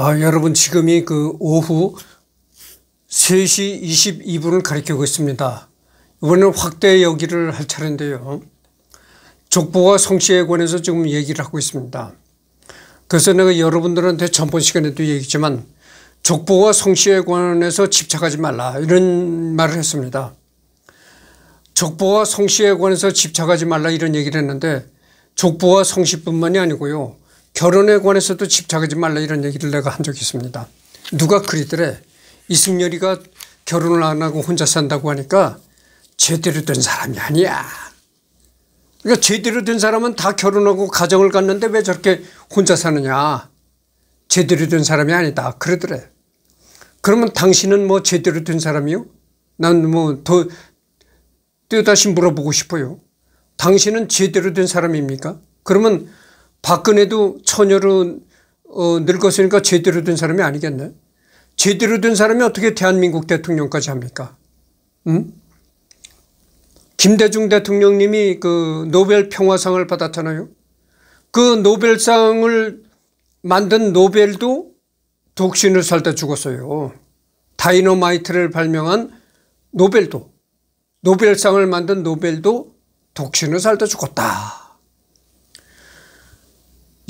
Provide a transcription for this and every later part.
아, 여러분 지금이 그 오후 3시 22분을 가리키고 있습니다. 이번에는 확대 여기를 할 차례인데요. 족보와 성씨에 관해서 지금 얘기를 하고 있습니다. 그래서 내가 여러분들한테 전번 시간에도 얘기했지만 족보와 성씨에 관해서 집착하지 말라 이런 말을 했습니다. 족보와 성씨에 관해서 집착하지 말라 이런 얘기를 했는데 족보와 성씨뿐만이 아니고요. 결혼에 관해서도 집착하지 말라 이런 얘기를 내가 한 적이 있습니다. 누가 그리더래 이승열이가 결혼을 안 하고 혼자 산다고 하니까 제대로 된 사람이 아니야. 그러니까 제대로 된 사람은 다 결혼하고 가정을 갖는데 왜 저렇게 혼자 사느냐. 제대로 된 사람이 아니다. 그러더래. 그러면 당신은 뭐 제대로 된 사람이요? 난 뭐 더 또다시 물어보고 싶어요. 당신은 제대로 된 사람입니까? 그러면 박근혜도 처녀로 어, 늙었으니까 제대로 된 사람이 아니겠네 제대로 된 사람이 어떻게 대한민국 대통령까지 합니까? 응? 김대중 대통령님이 그 노벨 평화상을 받았잖아요. 그 노벨상을 만든 노벨도 독신을 살다 죽었어요. 다이너마이트를 발명한 노벨도 노벨상을 만든 노벨도 독신을 살다 죽었다.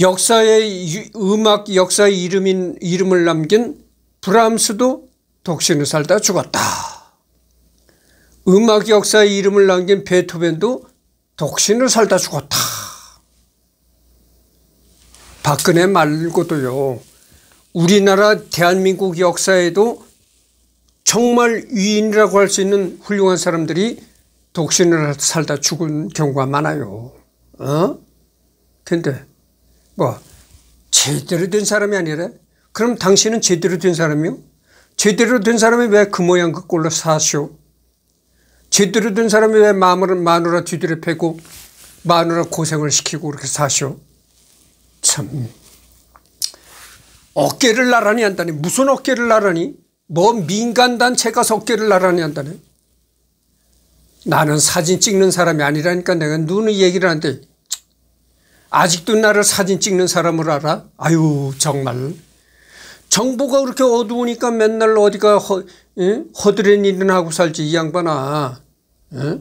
역사의 음악 역사의 이름인 이름을 남긴 브람스도 독신을 살다 죽었다. 음악 역사의 이름을 남긴 베토벤도 독신을 살다 죽었다. 박근혜 말고도요. 우리나라 대한민국 역사에도 정말 위인이라고 할 수 있는 훌륭한 사람들이 독신을 살다 죽은 경우가 많아요. 어? 근데 뭐 제대로 된 사람이 아니라 그럼 당신은 제대로 된 사람이요? 제대로 된 사람이 왜 그 모양 그 꼴로 사시오? 제대로 된 사람이 왜 마누라, 마누라 뒤들이 패고 마누라 고생을 시키고 그렇게 사시오? 참 어깨를 나란히 한다니 무슨 어깨를 나란히? 뭐 민간단체가 어깨를 나란히 한다니? 나는 사진 찍는 사람이 아니라니까 내가 눈의 얘기를 하는데 아직도 나를 사진 찍는 사람을 알아? 아유 정말 정보가 그렇게 어두우니까 맨날 어디가 허, 예? 허드렛 일은 하고 살지 이 양반아 예?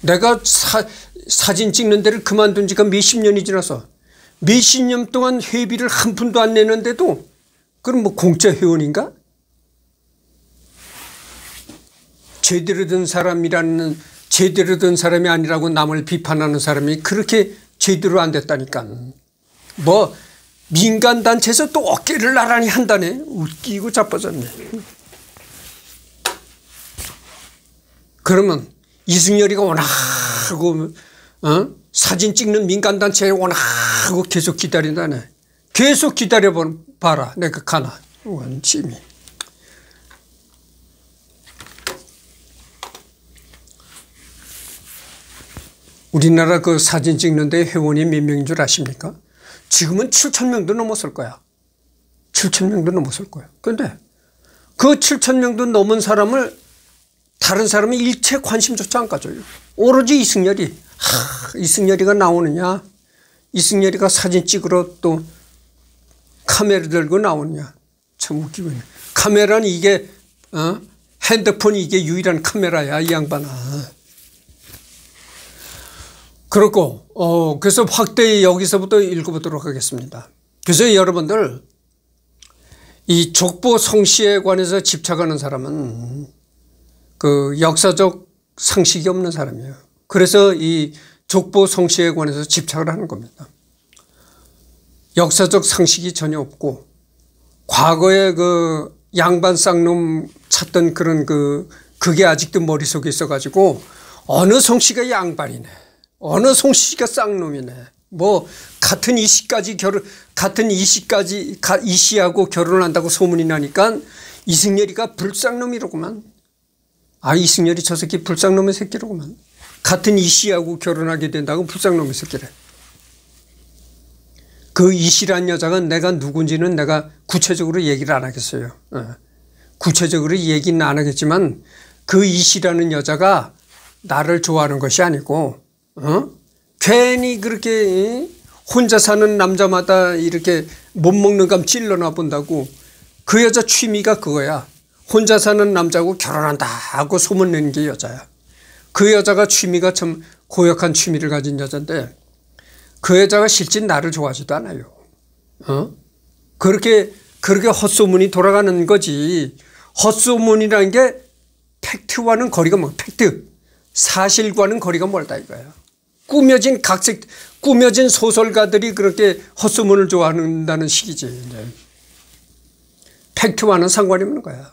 내가 사, 사진 찍는 데를 그만둔 지가 몇십 년이 지나서 몇십 년 동안 회비를 한 푼도 안 내는데도 그럼 뭐 공짜 회원인가? 제대로 된 사람이라는 제대로 된 사람이 아니라고 남을 비판하는 사람이 그렇게 제대로 안 됐다니까. 뭐 민간단체에서 또 어깨를 나란히 한다네. 웃기고 자빠졌네. 그러면 이승열이가 워하고 어? 사진 찍는 민간단체에 워하고 계속 기다린다네. 계속 기다려봐라. 내가 가나. 원침이. 우리나라 그 사진 찍는데 회원이 몇 명인 줄 아십니까? 지금은 7천 명도 넘었을 거야. 7천 명도 넘었을 거야. 근데 그 7천 명도 넘은 사람을 다른 사람이 일체 관심조차 안 가져요. 오로지 이승열이 하, 이승열이가 나오느냐 이승열이가 사진 찍으러 또 카메라 들고 나오느냐 참 웃기고 있네. 카메라는 이게 어? 핸드폰이 이게 유일한 카메라야 이 양반아. 그렇고 어 그래서 확대의 여기서부터 읽어보도록 하겠습니다. 그래서 여러분들 이 족보 성씨에 관해서 집착하는 사람은 그 역사적 상식이 없는 사람이에요. 그래서 이 족보 성씨에 관해서 집착을 하는 겁니다. 역사적 상식이 전혀 없고 과거에 그 양반 쌍놈 찾던 그런 그 그게 아직도 머릿속에 있어가지고 어느 성씨가 양반이네 어느 송씨가 쌍놈이네. 뭐 같은 이씨까지 결혼 같은 이씨까지 이씨하고 결혼한다고 소문이 나니까 이승열이가 불쌍놈이로구만. 아 이승열이 저 새끼 불쌍놈의 새끼로구만. 같은 이씨하고 결혼하게 된다고 불쌍놈의 새끼래. 그 이씨란 여자가 내가 누군지는 내가 구체적으로 얘기를 안 하겠어요. 어. 구체적으로 얘기는 안 하겠지만 그 이씨라는 여자가 나를 좋아하는 것이 아니고 어? 괜히 그렇게 혼자 사는 남자마다 이렇게 못 먹는 감 찔러나 본다고 그 여자 취미가 그거야. 혼자 사는 남자고 하 결혼한다 하고 소문낸 게 여자야. 그 여자가 취미가 참 고역한 취미를 가진 여자인데그 여자가 실제 나를 좋아하지도 않아요. 어? 그렇게 그렇게 헛소문이 돌아가는 거지. 헛소문이라는 게 팩트와는 거리가 멀 팩트 사실과는 거리가 멀다 이거야. 꾸며진 각색 꾸며진 소설가들이 그렇게 헛소문을 좋아한다는 식이지. 네. 팩트와는 상관이 없는 거야.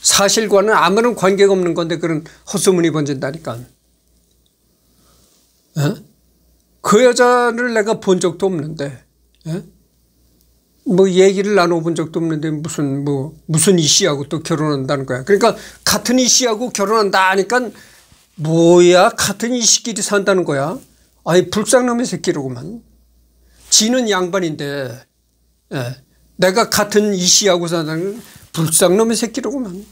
사실과는 아무런 관계가 없는 건데 그런 헛소문이 번진다니까. 에? 어? 그 여자를 내가 본 적도 없는데, 에? 어? 뭐 얘기를 나눠본 적도 없는데 무슨 뭐 무슨 이씨하고 또 결혼한다는 거야. 그러니까 같은 이씨하고 결혼한다 하니까 뭐야 같은 이새끼리 산다는 거야 아니 불쌍놈의 새끼로구만 지는 양반인데 예. 내가 같은 이씨하고 산는 불쌍놈의 새끼로구만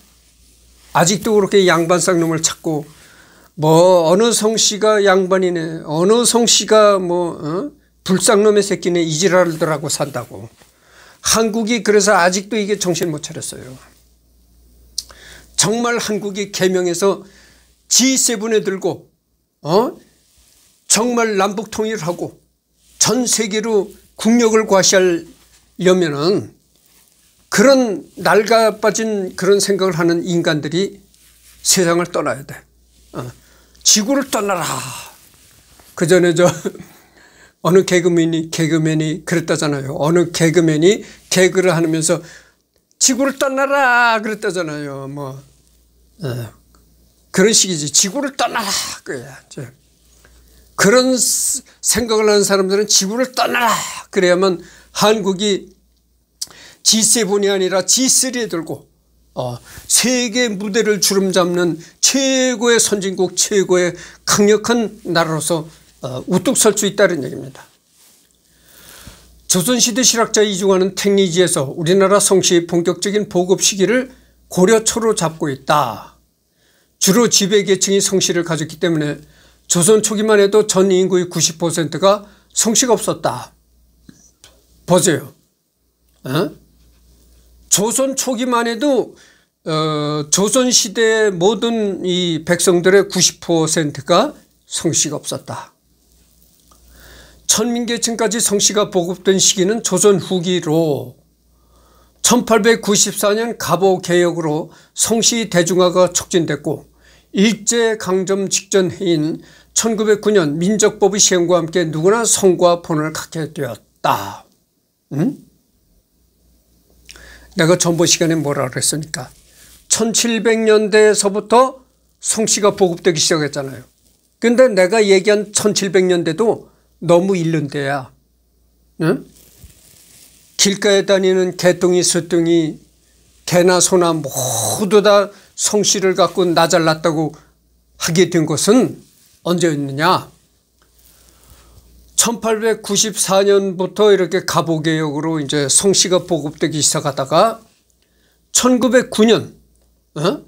아직도 그렇게 양반 쌍놈을 찾고 뭐 어느 성씨가 양반이네 어느 성씨가 뭐 어? 불쌍놈의 새끼네 이지랄들하고 산다고 한국이 그래서 아직도 이게 정신 못 차렸어요 정말 한국이 개명해서 G7에 들고 어? 정말 남북 통일하고 전 세계로 국력을 과시하려면은 그런 날가 빠진 그런 생각을 하는 인간들이 세상을 떠나야 돼. 어. 지구를 떠나라. 그 전에 저 어느 개그맨이 개그맨이 그랬다잖아요. 어느 개그맨이 개그를 하면서 지구를 떠나라 그랬다잖아요. 뭐 어. 그런 식이지. 지구를 떠나라. 그야 그런 생각을 하는 사람들은 지구를 떠나라. 그래야만 한국이 G7이 아니라 G3에 들고 어, 세계 무대를 주름잡는 최고의 선진국 최고의 강력한 나라로서 어, 우뚝 설 수 있다는 얘기입니다. 조선시대 실학자 이중환은 택리지에서 우리나라 성씨의 본격적인 보급 시기를 고려초로 잡고 있다. 주로 지배계층이 성씨를 가졌기 때문에 조선 초기만 해도 전 인구의 90%가 성씨가 없었다. 보세요. 어? 조선 초기만 해도 어, 조선시대의 모든 이 백성들의 90%가 성씨가 없었다. 천민계층까지 성씨가 보급된 시기는 조선 후기로 1894년 갑오 개혁으로 성시 대중화가 촉진됐고 일제강점 직전 해인 1909년 민족법의 시행과 함께 누구나 성과 본을 갖게 되었다. 응? 내가 전보 시간에 뭐라 그랬습니까? 1700년대에서부터 성씨가 보급되기 시작했잖아요. 근데 내가 얘기한 1700년대도 너무 일른대야 응? 길가에 다니는 개똥이 소똥이 개나 소나 모두 다 성씨를 갖고 나잘났다고 하게 된 것은 언제였느냐 1894년부터 이렇게 가보개혁으로 이제 성씨가 보급되기 시작하다가 1909년 어?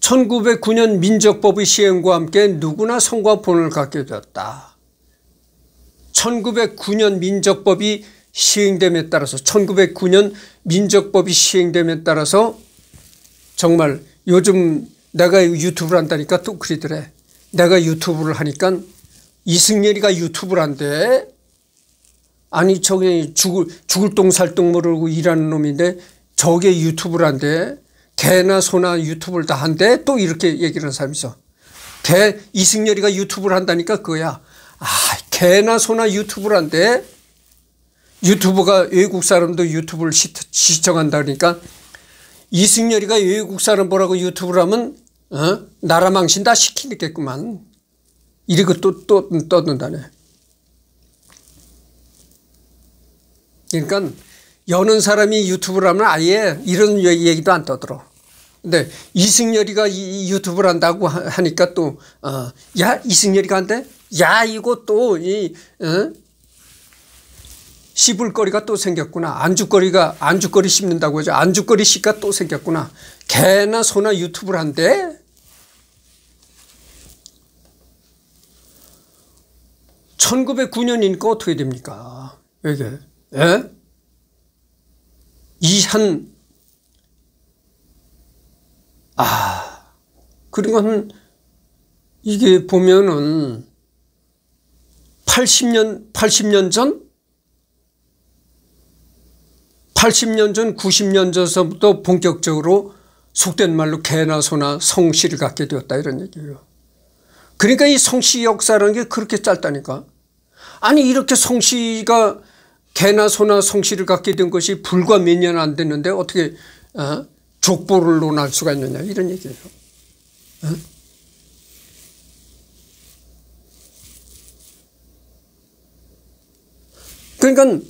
1909년 민족법의 시행과 함께 누구나 성과 본을 갖게 되었다. 1909년 민족법이 시행됨에 따라서 1909년 민족법이 시행됨에 따라서 정말 요즘 내가 유튜브를 한다니까 또 그러더래. 내가 유튜브를 하니까 이승열이가 유튜브를 한대. 아니 저게 죽을 죽을 똥 살 똥 모르고 일하는 놈인데 저게 유튜브를 한대. 개나 소나 유튜브를 다 한대. 또 이렇게 얘기를 하는 사람이 있어. 개 이승열이가 유튜브를 한다니까 그거야. 아 개나 소나 유튜브를 한대. 유튜브가 외국 사람도 유튜브를 시청한다 그러니까 이승열이가 외국 사람 보라고 유튜브를 하면 어? 나라 망신 다 시키겠구만 이러고 또, 또 떠든다네 그러니까 여는 사람이 유튜브를 하면 아예 이런 얘기도 얘기안 떠들어 근데 이승열이가 이, 유튜브를 한다고 하니까 또야 어, 이승열이가 한대 야 이거 또이 어? 씹을거리가 또 생겼구나. 안주거리가 안주거리 씹는다고 하죠. 안주거리 씨가 또 생겼구나. 개나 소나 유튜브를 한대. 1 9 0 9년이니까 어떻게 됩니까? 이게 예? 이 한 아 그리고는 이게 보면은 80년 80년 전 80년 전 90년 전서부터 본격적으로 속된 말로 개나 소나 성씨를 갖게 되었다 이런 얘기예요. 그러니까 이 성씨 역사라는 게 그렇게 짧다니까. 아니 이렇게 성씨가 개나 소나 성씨를 갖게 된 것이 불과 몇 년 안 됐는데 어떻게 어? 족보를 논할 수가 있느냐 이런 얘기예요. 어? 그러니까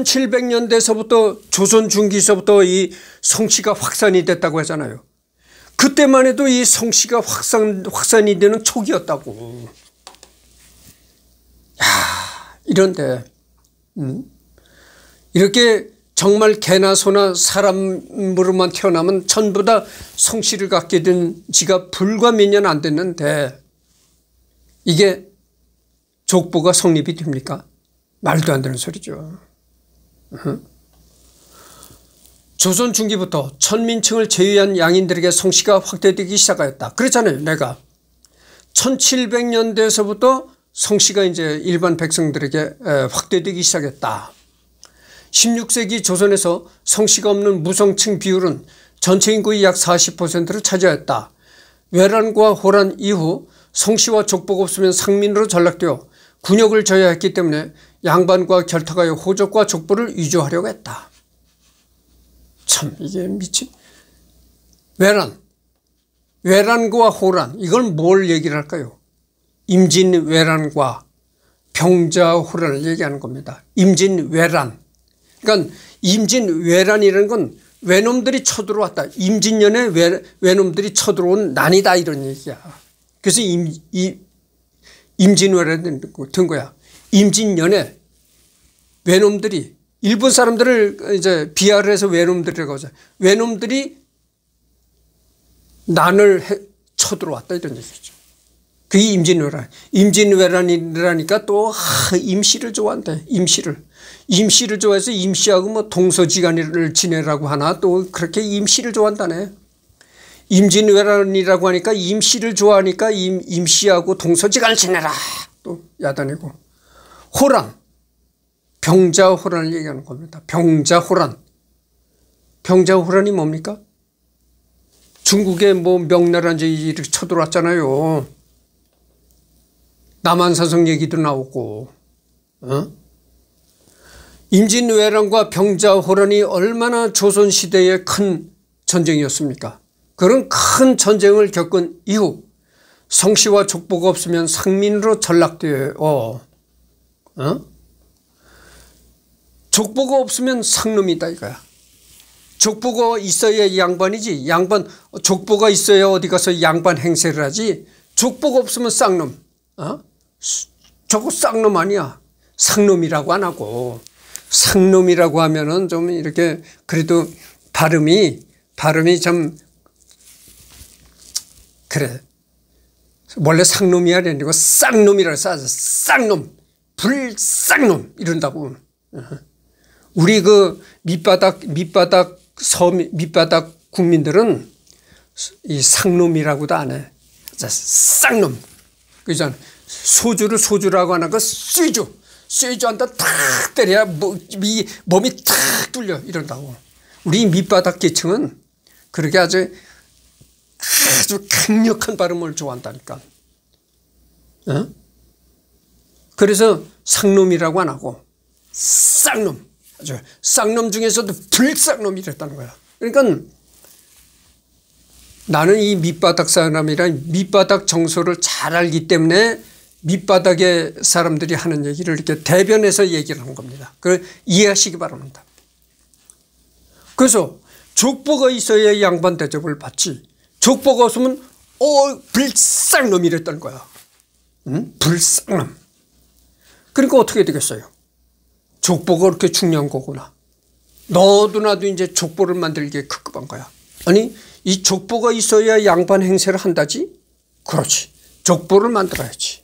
1700년대서부터 조선 중기서부터 이 성씨가 확산이 됐다고 하잖아요. 그때만 해도 이 성씨가 확산, 확산이 되는 초기였다고. 야 이런데 음? 이렇게 정말 개나 소나 사람으로만 태어나면 전부 다 성씨를 갖게 된 지가 불과 몇 년 안 됐는데 이게 족보가 성립이 됩니까? 말도 안 되는 소리죠. 조선 중기부터 천민층을 제외한 양인들에게 성씨가 확대되기 시작하였다. 그렇잖아요 내가 1700년대에서부터 성씨가 이제 일반 백성들에게 확대되기 시작했다. 16세기 조선에서 성씨가 없는 무성층 비율은 전체 인구의 약 40%를 차지하였다. 외란과 호란 이후 성씨와 족복 없으면 상민으로 전락되어 군역을 져야 했기 때문에 양반과 결탁하여 호적과 족보를 위조하려고 했다. 참 이게 미친 외란 외란과 호란 이걸 뭘 얘기를 할까요? 임진 외란과 병자 호란을 얘기하는 겁니다. 임진 외란 그러니까 임진 외란이라는 건 외놈들이 쳐들어왔다. 임진년에 외, 외놈들이 쳐들어온 난이다 이런 얘기야. 그래서 임, 임진왜란이 된 거야. 임진년에 외놈들이 일본 사람들을 이제 비하를 해서 외놈들이라고 하죠. 외놈들이 난을 해, 쳐들어왔다 이런 얘기죠. 그게 임진왜란. 임진왜란이라니까 또 하, 임시를 좋아한대. 임시를. 임시를 좋아해서 임시하고 뭐 동서지간을 지내라고 하나 또 그렇게 임시를 좋아한다네. 임진왜란이라고 하니까 임시를 좋아하니까 임, 임시하고 동서지간을 지내라. 또 야단이고. 호란, 병자호란을 얘기하는 겁니다. 병자호란. 병자호란이 뭡니까? 중국에 뭐 명나라 이제 이렇게 쳐들어왔잖아요. 남한사성 얘기도 나오고, 어? 임진왜란과 병자호란이 얼마나 조선시대의 큰 전쟁이었습니까? 그런 큰 전쟁을 겪은 이후 성씨와 족보가 없으면 상민으로 전락되어 어? 족보가 없으면 상놈이다 이거야. 족보가 있어야 양반이지. 양반 족보가 있어야 어디 가서 양반 행세를 하지. 족보가 없으면 쌍놈. 어? 저거 쌍놈 아니야. 상놈이라고 안 하고 상놈이라고 하면은 좀 이렇게 그래도 발음이 발음이 좀 그래 원래 상놈이야 되는 쌍놈이라고 써 쌍놈 불쌍놈 이런다고. 우리 그 밑바닥 밑바닥 섬 밑바닥 국민들은 이 상놈이라고도 안 해. 쌍놈. 그죠? 소주를 소주라고 하는 거 그 쇠주. 쇠주 한다 탁 때려야 몸이, 뭐, 몸이 탁 뚫려 이런다고. 우리 밑바닥 계층은 그렇게 아주 아주 강력한 발음을 좋아한다니까. 어? 그래서 상놈이라고 안 하고 쌍놈 아주 쌍놈 중에서도 불쌍놈이랬다는 거야. 그러니까 나는 이 밑바닥 사람이란 밑바닥 정서를 잘 알기 때문에 밑바닥의 사람들이 하는 얘기를 이렇게 대변해서 얘기를 한 겁니다. 그걸 이해하시기 바랍니다. 그래서 족보가 있어야 양반 대접을 받지. 족보가 없으면 어불쌍놈이랬는 거야. 응? 불쌍놈. 그러니까 어떻게 되겠어요? 족보가 그렇게 중요한 거구나. 너도 나도 이제 족보를 만들기에 급급한 거야. 아니 이 족보가 있어야 양반 행세를 한다지? 그렇지. 족보를 만들어야지.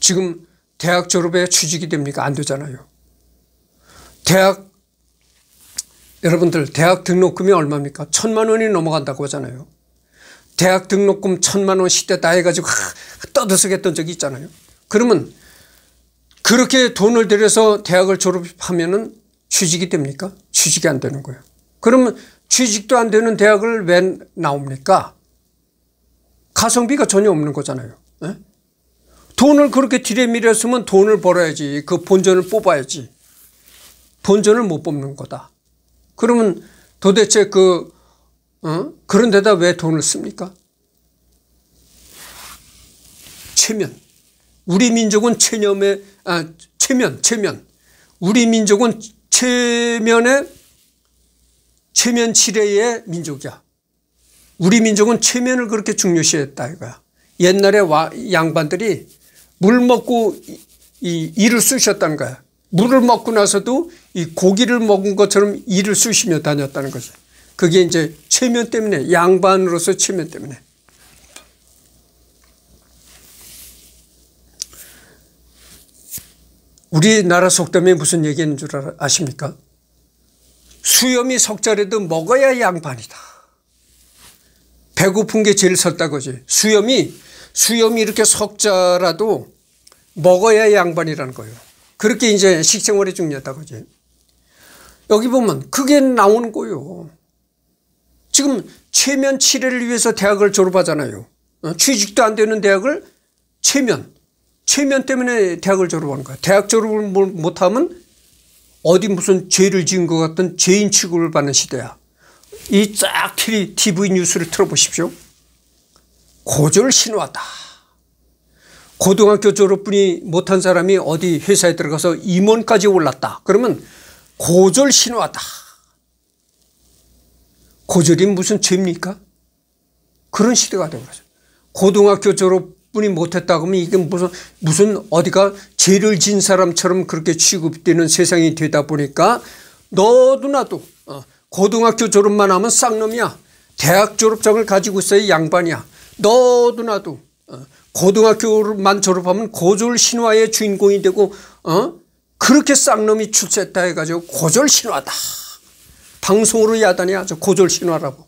지금 대학 졸업에 취직이 됩니까? 안 되잖아요. 대학 여러분들 대학 등록금이 얼마입니까? 천만 원이 넘어간다고 하잖아요. 대학 등록금 천만 원 시대 다 해가지고 떠들썩했던 적이 있잖아요. 그러면 그렇게 돈을 들여서 대학을 졸업하면은 취직이 됩니까? 취직이 안 되는 거예요. 그러면 취직도 안 되는 대학을 왜 나옵니까? 가성비가 전혀 없는 거잖아요. 에? 예? 돈을 그렇게 들여밀었으면 돈을 벌어야지. 그 본전을 뽑아야지. 본전을 못 뽑는 거다. 그러면 도대체 그 어? 그런 데다 왜 돈을 씁니까? 체면. 우리 민족은 체념의 아 체면, 체면. 우리 민족은 체면의 체면 치레의 민족이야. 우리 민족은 체면을 그렇게 중요시했다 이거야. 옛날에 와, 양반들이 물 먹고 이, 이를 쑤셨다는 거야. 물을 먹고 나서도 이 고기를 먹은 것처럼 이를 쑤시며 다녔다는 거죠. 그게 이제 체면 때문에 양반으로서 체면 때문에 우리나라 속담에 무슨 얘기하는 줄 아십니까? 수염이 석자래도 먹어야 양반이다. 배고픈 게 제일 섰다고지. 수염이 수염이 이렇게 석자라도 먹어야 양반이라는 거예요. 그렇게 이제 식생활이 중요하다고지. 여기 보면 그게 나오는 거요. 예 지금 최면 치료를 위해서 대학을 졸업하잖아요. 어? 취직도 안 되는 대학을 최면, 최면 때문에 대학을 졸업하는 거야. 대학 졸업을 못하면 어디 무슨 죄를 지은 것 같은 죄인 취급을 받는 시대야. 이쫙 TV 뉴스를 틀어보십시오. 고졸 신화다. 고등학교 졸업뿐이 못한 사람이 어디 회사에 들어가서 임원까지 올랐다. 그러면 고졸 신화다. 고졸이 무슨 죄입니까? 그런 시대가 되버렸어요. 고등학교 졸업뿐이 못했다고 하면 이게 무슨 무슨 어디가 죄를 진 사람처럼 그렇게 취급되는 세상이 되다 보니까 너도 나도 어, 고등학교 졸업만 하면 쌍놈이야. 대학 졸업장을 가지고 있어야 양반이야. 너도 나도 어, 고등학교만 졸업하면 고졸 신화의 주인공이 되고 어? 그렇게 쌍놈이 출세했다 해가지고 고졸 신화다. 방송으로 야단이 야주 고졸신화라고.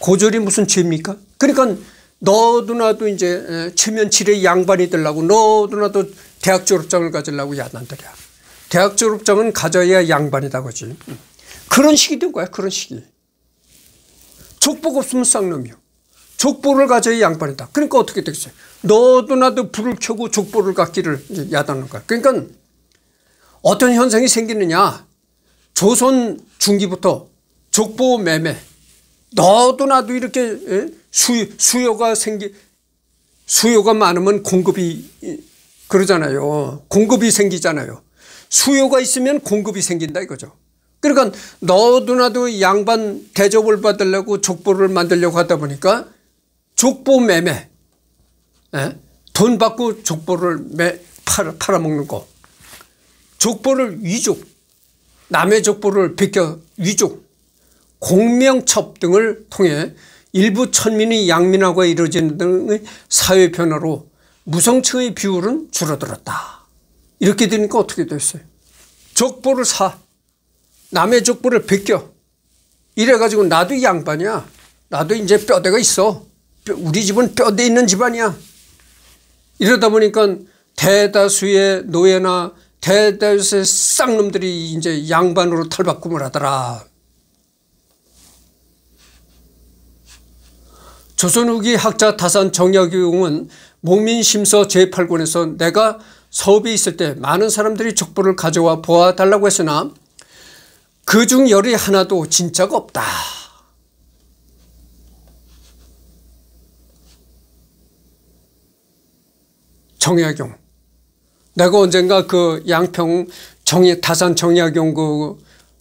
고졸이 무슨 죄입니까? 그러니까 너도 나도 이제 최면치레 양반이 되려고 너도 나도 대학 졸업장을 가지려고 야단들이야. 대학 졸업장은 가져야 양반이다 그지. 그런 식이 된 거야 그런 식이. 족복 없으면 쌍놈이요. 족보를 가져야 양반이다. 그러니까 어떻게 되겠어요? 너도 나도 불을 켜고 족보를 갖기를 야단하는 거야. 그러니까 어떤 현상이 생기느냐. 조선 중기부터 족보 매매 너도 나도 이렇게 예? 수, 수요가 생기 수요가 많으면 공급이 그러잖아요. 공급이 생기잖아요. 수요가 있으면 공급이 생긴다 이거죠. 그러니까 너도 나도 양반 대접을 받으려고 족보를 만들려고 하다 보니까 족보 매매 에? 예? 돈 받고 족보를 매, 팔, 팔아먹는 거 족보를 위족 남의 족보를 베껴 위족 공명첩 등을 통해 일부 천민이 양민화가 이루어진 등의 사회 변화로 무성층의 비율은 줄어들었다. 이렇게 되니까 어떻게 됐어요? 족보를 사 남의 족보를 베껴 이래가지고 나도 양반이야. 나도 이제 뼈대가 있어. 우리 집은 뼈대 있는 집안이야. 이러다 보니까 대다수의 노예나 대대윗의 쌍놈들이 이제 양반으로 탈바꿈을 하더라. 조선 후기 학자 다산 정약용은 목민심서 제8권에서 내가 서업에 있을 때 많은 사람들이 족보를 가져와 보아달라고 했으나 그 중 열이 하나도 진짜가 없다. 정약용 내가 언젠가 그 양평 정의, 다산 정약연구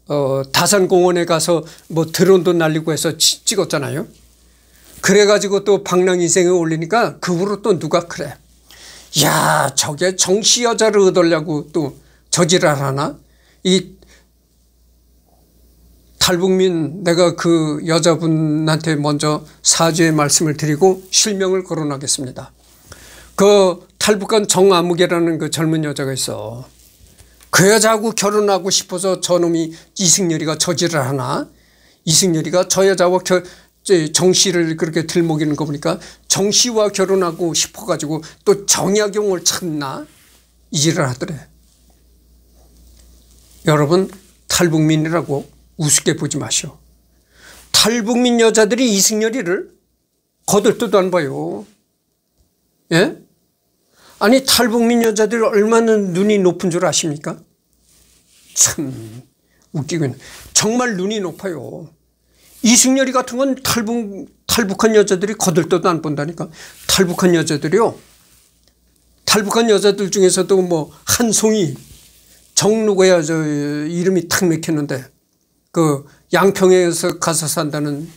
어, 다산공원에 가서 뭐 드론도 날리고 해서 치, 찍었잖아요. 그래가지고 또 방랑 인생에 올리니까 그 후로 또 누가 그래. 야 저게 정씨 여자를 얻으려고 또 저지랄 하나? 이 탈북민 내가 그 여자분한테 먼저 사죄의 말씀을 드리고 실명을 거론하겠습니다. 그 탈북한 정아무개라는 그 젊은 여자가 있어. 그 여자하고 결혼하고 싶어서 저놈이 이승열이가 저지를 하나? 이승열이가 저 여자와 결, 정씨를 그렇게 들먹이는 거 보니까 정씨와 결혼하고 싶어가지고 또 정약용을 찾나? 이질을 하더래. 여러분 탈북민이라고 우습게 보지 마시오. 탈북민 여자들이 이승열이를 거들떠도 안 봐요. 예? 아니 탈북민 여자들 얼마나 눈이 높은 줄 아십니까? 참 웃기군. 정말 눈이 높아요. 이승열이 같은 건 탈북, 탈북한 여자들이 거들떠도 안 본다니까. 탈북한 여자들이요. 탈북한 여자들 중에서도 뭐 한송이 정누구야 저 이름이 탁 맥혔는데 그 양평에서 가서 산다는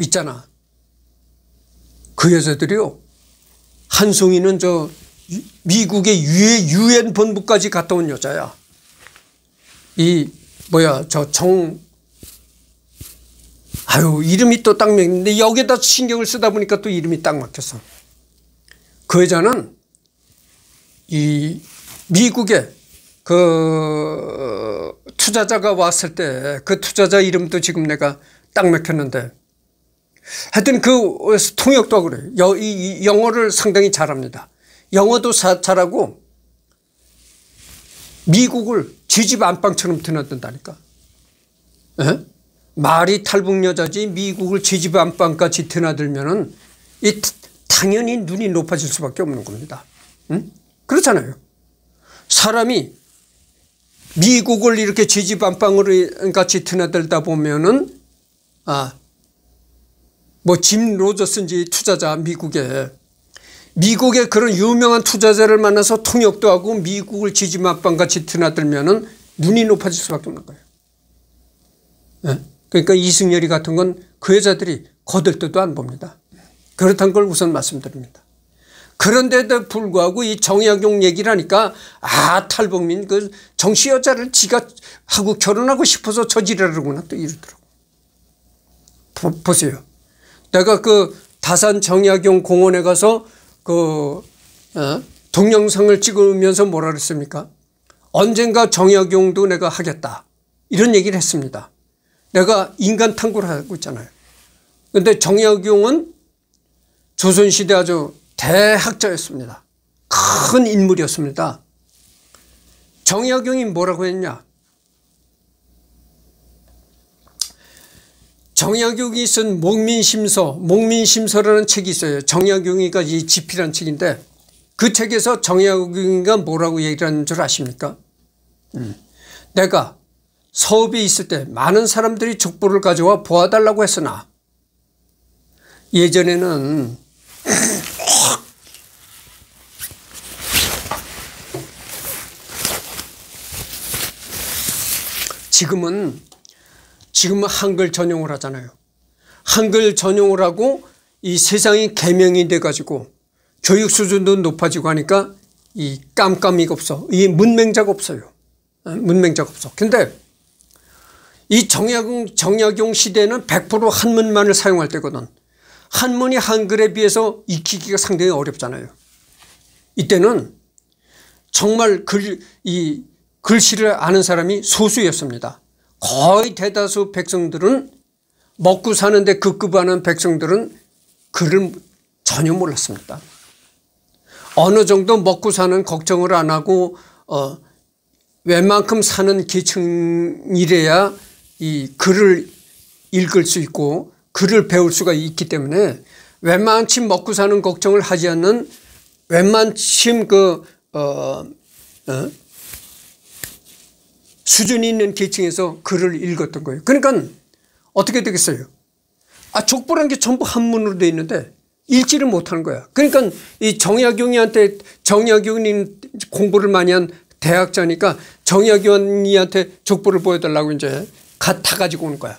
있잖아. 그 여자들이요. 한송이는 저 미국의 유엔 본부까지 갔다 온 여자야. 이 뭐야 저 정 아유 이름이 또딱 막는데 여기에다 신경을 쓰다 보니까 또 이름이 딱 막혔어. 그 여자는 이 미국의 그 투자자가 왔을 때 그 투자자 이름도 지금 내가 딱 막혔는데 하여튼 그 통역도 그래요. 여, 이, 영어를 상당히 잘합니다. 영어도 사, 잘하고 미국을 지집 안방처럼 드나든다니까. 에? 말이 탈북 여자지 미국을 지집 안방까지 드나들면은 당연히 눈이 높아질 수밖에 없는 겁니다. 응? 그렇잖아요. 사람이 미국을 이렇게 지지반방으로 같이 드나들다 보면은 아 뭐짐 로저슨지 투자자 미국에 미국의 그런 유명한 투자자를 만나서 통역도 하고 미국을 지지맛방같이 드나들면은 눈이 높아질 수밖에 없는 거예요. 네? 그러니까 이승열이 같은 건 그 여자들이 거들떠도 안 봅니다. 그렇다는 걸 우선 말씀드립니다. 그런데도 불구하고 이 정약용 얘기를 하니까 아 탈북민 그 정씨 여자를 지가 하고 결혼하고 싶어서 저지랄구나또 이러더라고. 보, 보세요. 내가 그 다산 정약용 공원에 가서 그 어? 동영상을 찍으면서 뭐라 그랬습니까? 언젠가 정약용도 내가 하겠다. 이런 얘기를 했습니다. 내가 인간 탐구를 하고 있잖아요. 근데 정약용은 조선시대 아주 대학자였습니다. 큰 인물이었습니다. 정약용이 뭐라고 했냐? 정약용이 쓴 목민심서, 목민심서라는 책이 있어요. 정약용이가 이 집필한 책인데 그 책에서 정약용이가 뭐라고 얘기를 하는 줄 아십니까? 음. 내가 서업에 있을 때 많은 사람들이 족보를 가져와 보아달라고 했으나 예전에는 지금은 지금 은 한글 전용을 하잖아요. 한글 전용을 하고 이 세상이 개명이 돼가지고 교육 수준도 높아지고 하니까 이 깜깜이가 없어. 이 문맹자가 없어요. 문맹자가 없어. 근데 이 정약용, 정약용 시대는 100% 한문만을 사용할 때거든. 한문이 한글에 비해서 익히기가 상당히 어렵잖아요. 이때는 정말 글, 이 글씨를 아는 사람이 소수였습니다. 거의 대다수 백성들은 먹고 사는데 급급하는 백성들은 그를 전혀 몰랐습니다. 어느 정도 먹고 사는 걱정을 안 하고 어, 웬만큼 사는 계층이래야 이 글을 읽을 수 있고 글을 배울 수가 있기 때문에 웬만큼 먹고 사는 걱정을 하지 않는 웬만큼 그 어, 어, 수준이 있는 계층에서 글을 읽었던 거예요. 그러니까 어떻게 되겠어요? 아, 족보란 게 전부 한문으로 돼 있는데 읽지를 못하는 거야. 그러니까 이 정약용이한테 정약용이 공부를 많이 한 대학자니까 정약용이한테 족보를 보여달라고 이제 가, 다 가지고 오는 거야.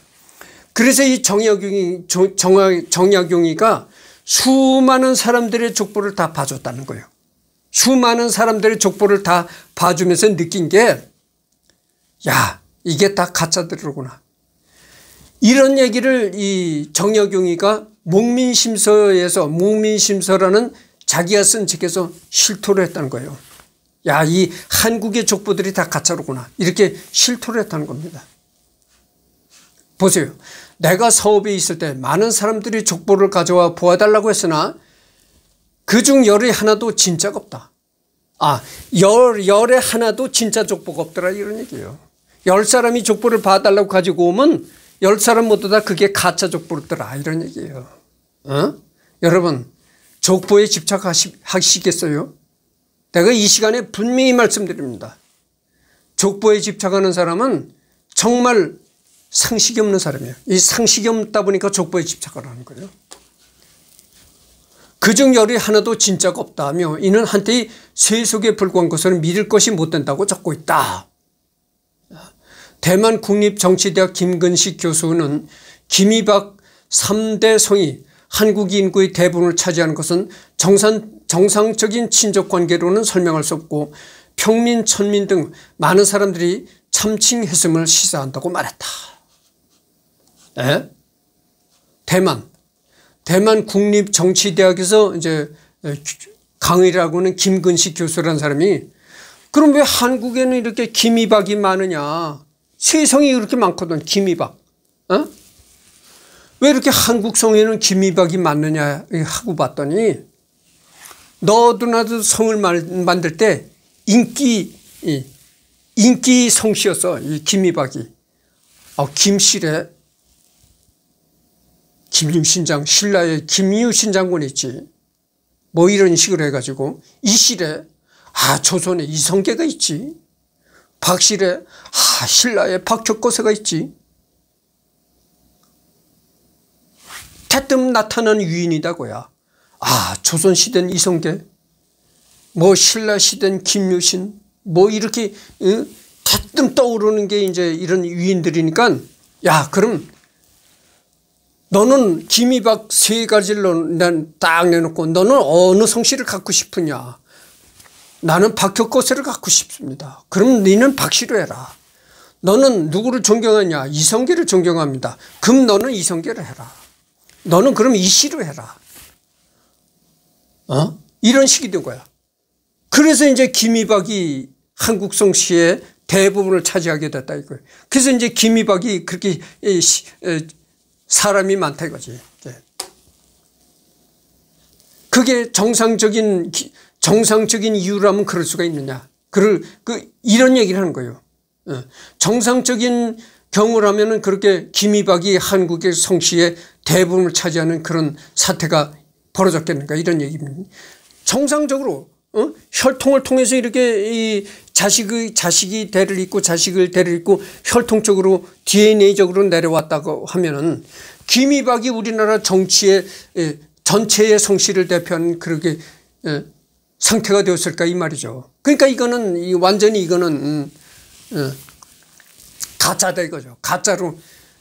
그래서 이 정약용이 정, 정, 정약용이가 수많은 사람들의 족보를 다 봐줬다는 거예요. 수많은 사람들의 족보를 다 봐주면서 느낀 게야 이게 다 가짜들이구나. 이런 얘기를 이 정여경이가 목민심서에서 목민심서라는 자기가 쓴 책에서 실토를 했다는 거예요. 야이 한국의 족보들이 다 가짜로구나 이렇게 실토를 했다는 겁니다. 보세요. 내가 사업에 있을 때 많은 사람들이 족보를 가져와 보아달라고 했으나 그 중 열의 하나도 진짜가 없다. 아, 열, 열의 하나도 진짜 족보가 없더라 이런 얘기예요. 열 사람이 족보를 봐달라고 가지고 오면 열 사람 모두 다 그게 가짜 족보더라 이런 얘기예요. 어? 여러분 족보에 집착하시겠어요? 내가 이 시간에 분명히 말씀드립니다. 족보에 집착하는 사람은 정말 상식이 없는 사람이에요. 이 상식이 없다 보니까 족보에 집착을 하는 거예요. 그중 열이 하나도 진짜가 없다며 이는 한때 세속에 불과한 것을 믿을 것이 못된다고 적고 있다. 대만 국립정치대학 김근식 교수는 김이박 3대 성이 한국 인구의 대부분을 차지하는 것은 정상, 정상적인 친족관계로는 설명할 수 없고 평민 천민 등 많은 사람들이 참칭했음을 시사한다고 말했다. 에? 예? 대만 대만 국립정치대학에서 이제 강의라고 하는 김근식 교수라는 사람이 그럼 왜 한국에는 이렇게 김이박이 많으냐 세성이 그렇게 많거든 김이박 어? 왜 이렇게 한국 성에는 김이박이 맞느냐 하고 봤더니 너도 나도 성을 만들 때 인기 인기 성씨였어 이 김이박이 아, 김씨래 김임신장 신라의 김유신 장군 있지 뭐 이런 식으로 해가지고 이씨래 아 조선에 이성계가 있지 박실에 아, 신라에 박혁고세가 있지. 대뜸 나타난 위인이다고야. 아 조선시대는 이성계 뭐 신라시대는 김유신 뭐 이렇게 응? 어, 대뜸 떠오르는 게 이제 이런 위인들이니까 야 그럼 너는 김이박 세 가지를 딱 내놓고 너는 어느 성씨를 갖고 싶으냐 나는 박혁고세를 갖고 싶습니다. 그럼 너는 박씨로 해라. 너는 누구를 존경하냐? 이성계를 존경합니다. 그럼 너는 이성계를 해라. 너는 그럼 이씨로 해라. 어? 이런 식이 된 거야. 그래서 이제 김희박이 한국성 씨의 대부분을 차지하게 됐다 이거예요. 그래서 이제 김희박이 그렇게 사람이 많다 이거지. 네. 그게 정상적인 정상적인 이유라면 그럴 수가 있느냐. 그를, 그, 이런 얘기를 하는 거예요. 예. 정상적인 경우라면 그렇게 김이박이 한국의 성씨의 대부분을 차지하는 그런 사태가 벌어졌겠는가 이런 얘기입니다. 정상적으로 어? 혈통을 통해서 이렇게 이 자식의 자식이 대를 잇고 자식을 대를 잇고 혈통적으로 DNA적으로 내려왔다고 하면은 김이박이 우리나라 정치의 예, 전체의 성씨를 대표하는 그렇게 예, 상태가 되었을까 이 말이죠. 그러니까 이거는 완전히 이거는 음, 음, 가짜다 이거죠. 가짜로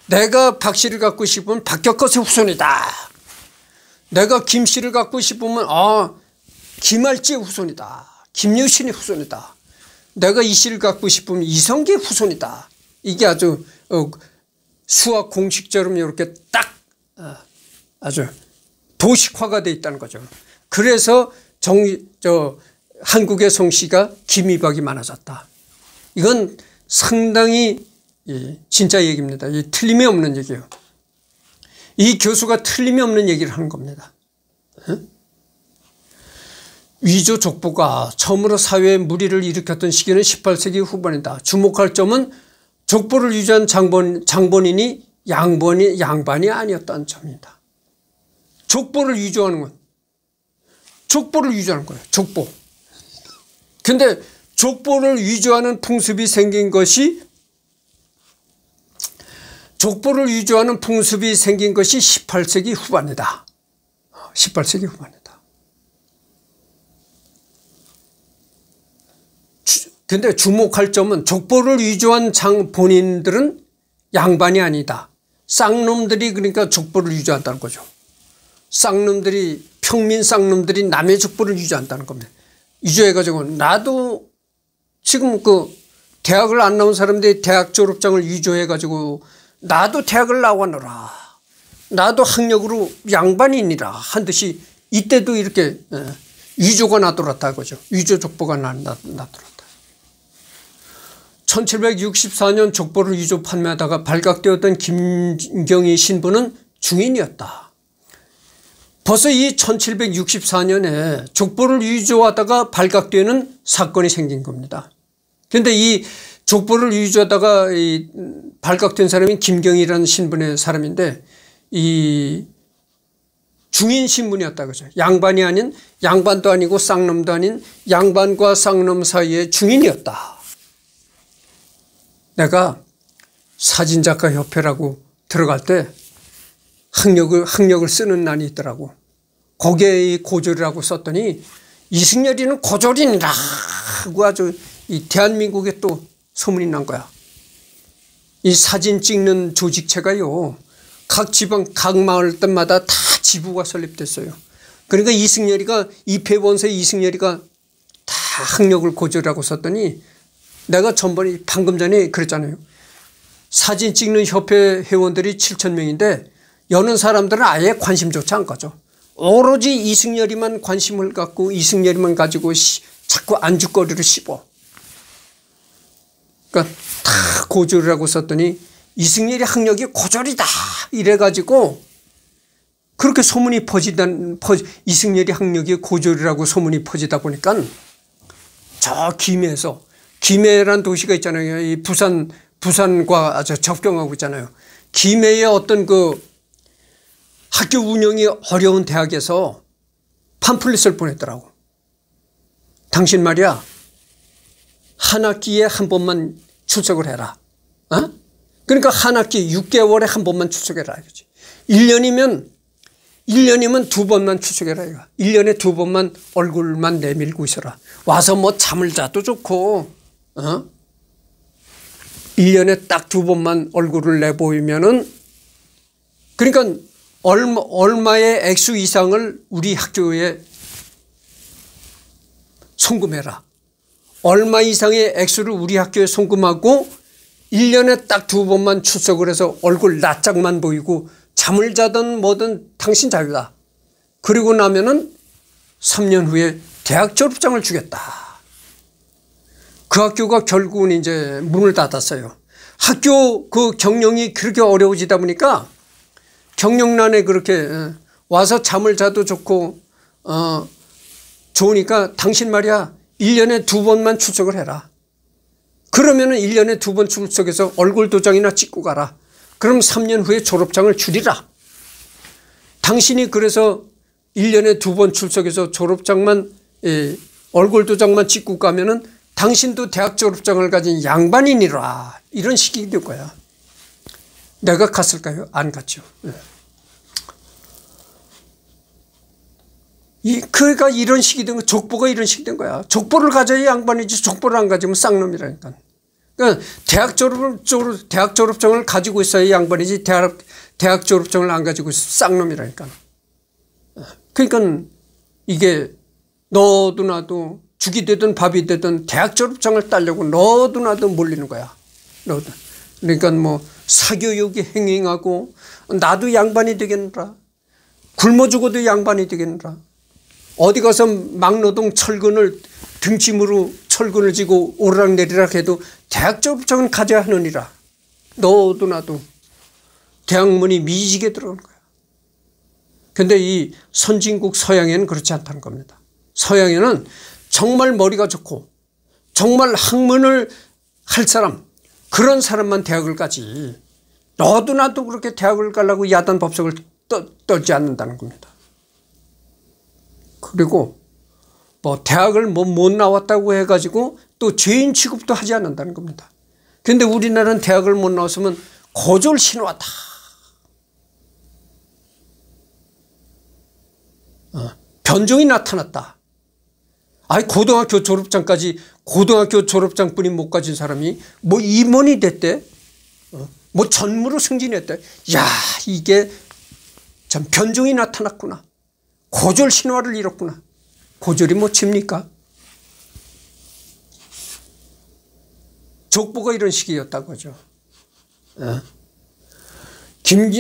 내가 박 씨를 갖고 싶으면 박격컷의 후손이다. 내가 김 씨를 갖고 싶으면 아 김할지의 후손이다. 김유신의 후손이다. 내가 이 씨를 갖고 싶으면 이성계의 후손이다. 이게 아주 어, 수학 공식처럼 이렇게 딱 어, 아주 도식화가 돼 있다는 거죠. 그래서 정, 저, 한국의 성씨가 김이박이 많아졌다. 이건 상당히 진짜 얘기입니다. 틀림이 없는 얘기예요. 이 교수가 틀림이 없는 얘기를 하는 겁니다. 위조 족보가 처음으로 사회에 무리를 일으켰던 시기는 18세기 후반이다. 주목할 점은 족보를 유지한 장본, 장본인이 양본이, 양반이 아니었다는 점입니다. 족보를 유조하는건 족보를 위조하는 거예요. 족보. 근데 족보를 위조하는 풍습이 생긴 것이 족보를 위조하는 풍습이 생긴 것이 18세기 후반이다. 18세기 후반이다. 근데 주목할 점은 족보를 위조한 장 본인들은 양반이 아니다. 쌍놈들이 그러니까 족보를 위조한다는 거죠. 쌍놈들이 평민 쌍놈들이 남의 족보를 유지한다는 겁니다. 유지해가지고 나도 지금 그 대학을 안 나온 사람들이 대학 졸업장을 유조해가지고 나도 대학을 나왔노라 나도 학력으로 양반이니라 한 듯이 이때도 이렇게 위조가 어, 나돌았다 그죠 위조 족보가 나돌았다 1764년 족보를 위조 판매하다가 발각되었던 김경희 신부는 중인이었다 벌써 이 1764년에 족보를 위조하다가 발각되는 사건이 생긴 겁니다. 그런데 이 족보를 위조하다가 발각된 사람이 김경희라는 신분의 사람인데 이 중인 신분이었다 그죠. 양반이 아닌 양반도 아니고 쌍놈도 아닌 양반과 쌍놈 사이의 중인이었다. 내가 사진작가 협회라고 들어갈 때 학력을 학력을 쓰는 난이 있더라고. 고개의 고졸이라고 썼더니 이승열이는 고졸인이라고 아주 이 대한민국에 또 소문이 난 거야. 이 사진 찍는 조직체가요. 각 지방 각 마을 때마다 다 지부가 설립됐어요. 그러니까 이승열이가 이패원에 이승열이가 다 학력을 고졸이라고 썼더니 내가 전번에 방금 전에 그랬잖아요. 사진 찍는 협회 회원들이 7천 명인데 여는 사람들은 아예 관심조차 안 가죠. 오로지 이승열이만 관심을 갖고 이승열이만 가지고 시, 자꾸 안주거리를 씹어. 그러니까 다 고졸이라고 썼더니 이승열의 학력이 고졸이다 이래가지고 그렇게 소문이 퍼지던 퍼, 이승열의 학력이 고졸이라고 소문이 퍼지다 보니까 저 김해에서 김해란 도시가 있잖아요. 이 부산 부산과 접경하고 있잖아요. 김해의 어떤 그 학교 운영이 어려운 대학에서 팜플릿을 보냈더라고. 당신 말이야 한 학기에 한 번만 출석을 해라. 어? 그러니까 한 학기 6개월에 한 번만 출석해라 이거지. 1년이면 1년이면 두 번만 추석해라 이거. 1년에 두 번만 얼굴만 내밀고 있어라. 와서 뭐 잠을 자도 좋고. 어? 1년에 딱 두 번만 얼굴을 내보이면은 그러니까 얼마, 얼마의 액수 이상을 우리 학교에 송금해라. 얼마 이상의 액수를 우리 학교에 송금하고 1년에 딱 두 번만 출석을 해서 얼굴 낯짝만 보이고 잠을 자든 뭐든 당신 자유다. 그리고 나면은 3년 후에 대학 졸업장을 주겠다. 그 학교가 결국은 이제 문을 닫았어요. 학교 그 경영이 그렇게 어려워지다 보니까 경영란에 그렇게 어, 와서 잠을 자도 좋고 어 좋으니까 당신 말이야 1년에 두 번만 출석을 해라. 그러면 은 1년에 두 번 출석해서 얼굴 도장이나 찍고 가라. 그럼 3년 후에 졸업장을 줄이라. 당신이 그래서 1년에 두 번 출석해서 졸업장만 예, 얼굴 도장만 찍고 가면 은 당신도 대학 졸업장을 가진 양반이니라 이런 식이 될 거야. 내가 갔을까요? 안 갔죠. 예. 이, 그러 이런 식이 된 거, 족보가 이런 식이 된 거야. 족보를 가져야 양반이지, 족보를 안 가지면 쌍놈이라니까. 그러니까 대학 졸업, 졸업, 대학 졸업증을 가지고 있어야 양반이지, 대학, 대학 졸업증을 안 가지고 있어 쌍놈이라니까. 예. 그러니까 이게 너도 나도 죽이 되든 밥이 되든 대학 졸업증을 따려고 너도 나도 몰리는 거야. 너도. 그러니까 뭐 사교육이 행행하고 나도 양반이 되겠느라 굶어 죽어도 양반이 되겠느라 어디 가서 막노동 철근을 등짐으로 철근을 지고 오르락내리락 해도 대학 졸업장은 가져야 하느니라 너도 나도 대학문이 미지게 들어오는 거야 근데 이 선진국 서양에는 그렇지 않다는 겁니다 서양에는 정말 머리가 좋고 정말 학문을 할 사람 그런 사람만 대학을 가지 너도 나도 그렇게 대학을 가려고 야단 법석을 떨, 지 않는다는 겁니다. 그리고 뭐 대학을 뭐못 나왔다고 해가지고 또 죄인 취급도 하지 않는다는 겁니다. 근데 우리나라는 대학을 못 나왔으면 고졸 신화다. 어, 변종이 나타났다. 아이 고등학교 졸업장까지 고등학교 졸업장뿐이 못 가진 사람이 뭐 임원이 됐대 어? 뭐 전무로 승진했대 야 이게 참 변종이 나타났구나 고졸 신화를 잃었구나 고졸이 뭐 칩니까 족보가 이런 식이었다고죠 어? 어?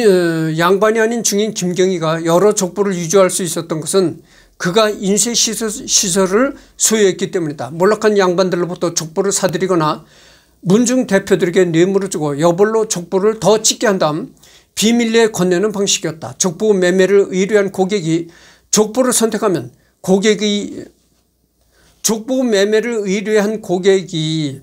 양반이 아닌 중인 김경희가 여러 족보를 유조할 수 있었던 것은 그가 인쇄 시설을 소유했기 때문이다. 몰락한 양반들로부터 족보를 사들이거나 문중 대표들에게 뇌물을 주고 여벌로 족보를 더 찍게 한 다음 비밀리에 건네는 방식이었다. 족보 매매를 의뢰한 고객이 족보를 선택하면 고객이 족보 매매를 의뢰한 고객이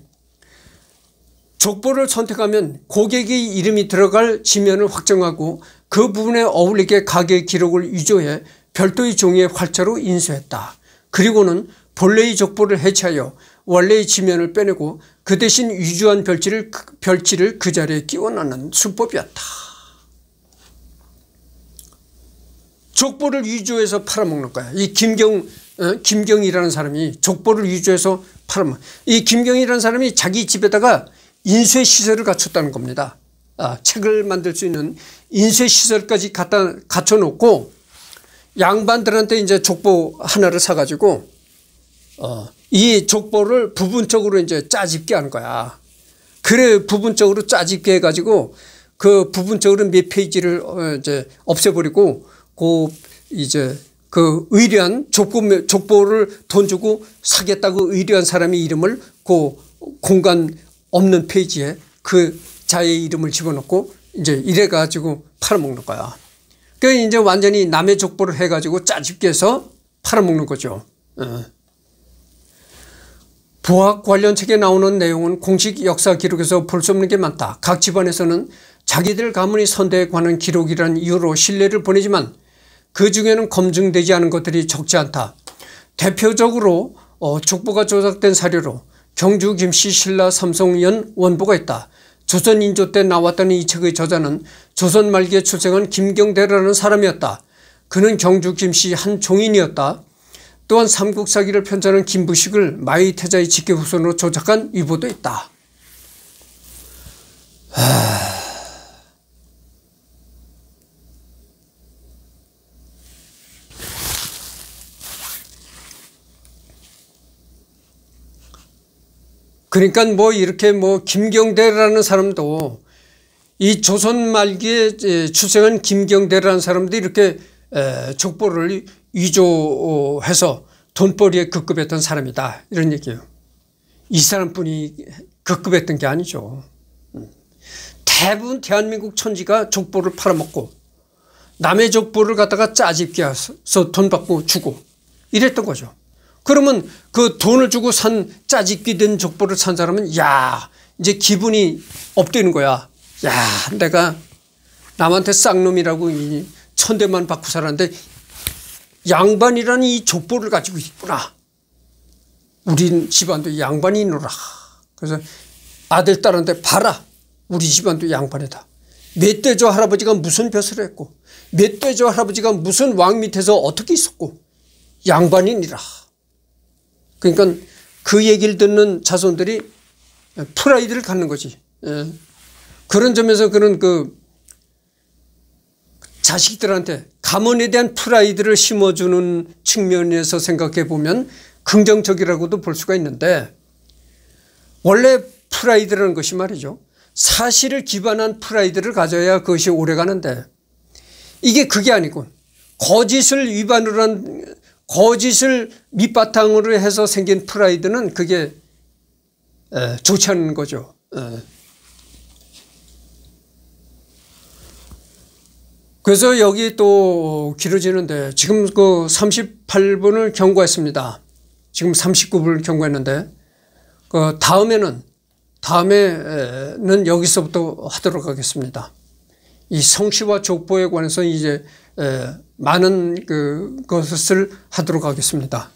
족보를 선택하면 고객의 이름이 들어갈 지면을 확정하고 그 부분에 어울리게 가게 기록을 위조해 별도의 종이의 활자로 인쇄했다. 그리고는 본래의 족보를 해체하여 원래의 지면을 빼내고 그 대신 위주한 별지를, 그, 별지를 그 자리에 끼워 넣는 수법이었다. 족보를 위조해서 팔아먹는 거야. 이 김경, 어? 김경이라는 사람이 족보를 위조해서 팔아먹는 이 김경이라는 사람이 자기 집에다가 인쇄시설을 갖췄다는 겁니다. 아, 책을 만들 수 있는 인쇄시설까지 갖다, 갖춰놓고 양반들한테 이제 족보 하나를 사가지고 어, 이 족보를 부분적으로 이제 짜집게 하는 거야. 그래 부분적으로 짜집게 해가지고 그 부분적으로 몇 페이지를 어, 이제 없애버리고 그 이제 그 의뢰한 족보 족보를 돈 주고 사겠다고 의뢰한 사람의 이름을 그 공간 없는 페이지에 그 자의 이름을 집어넣고 이제 이래 가지고 팔아먹는 거야. 그 이제 완전히 남의 족보를 해가지고 짜집게 해서 팔아먹는 거죠. 어. 부학 관련 책에 나오는 내용은 공식 역사 기록에서 볼 수 없는 게 많다. 각 집안에서는 자기들 가문의 선대에 관한 기록이란 이유로 신뢰를 보내지만 그 중에는 검증되지 않은 것들이 적지 않다. 대표적으로 어, 족보가 조작된 사료로 경주 김씨 신라 삼성연 원보가 있다. 조선인조 때 나왔던 이 책의 저자는 조선 말기에 출생한 김경대라는 사람이었다. 그는 경주 김씨 한 종인이었다. 또한 삼국사기를 편찬한 김부식을 마이태자의 직계후손으로 조작한 위보도 있다. 하... 그러니까 뭐 이렇게 뭐 김경대라는 사람도 이 조선 말기에 출생한 김경대라는 사람도 이렇게 족보를 위조해서 돈벌이에 급급했던 사람이다 이런 얘기예요. 이 사람뿐이 급급했던 게 아니죠. 음. 대부분 대한민국 천지가 족보를 팔아먹고 남의 족보를 갖다가 짜집게 해서 돈 받고 주고 이랬던 거죠. 그러면 그 돈을 주고 산 짜집기 된 족보를 산 사람은 야 이제 기분이 업되는 거야. 야 내가 남한테 쌍놈이라고 이 천대만 받고 살았는데 양반이라는 이 족보를 가지고 있구나. 우리 집안도 양반이노라. 그래서 아들 딸한테 봐라. 우리 집안도 양반이다. 몇 대 저 할아버지가 무슨 벼슬을 했고 몇 대 저 할아버지가 무슨 왕 밑에서 어떻게 있었고 양반이니라. 그러니까 그 얘기를 듣는 자손들이 프라이드를 갖는 거지. 예. 그런 점에서 그런 그 자식들한테 가문에 대한 프라이드를 심어주는 측면에서 생각해 보면 긍정적이라고도 볼 수가 있는데 원래 프라이드라는 것이 말이죠. 사실을 기반한 프라이드를 가져야 그것이 오래가는데 이게 그게 아니고 거짓을 위반으로 한 거짓을 밑바탕으로 해서 생긴 프라이드는 그게 좋지 않은 거죠. 그래서 여기 또 길어지는데 지금 그 38분을 경고했습니다 지금 39분을 경고했는데그 다음에는 다음에는 여기서부터 하도록 하겠습니다. 이성취와 족보에 관해서 이제 많은 그것을 하도록 하겠습니다.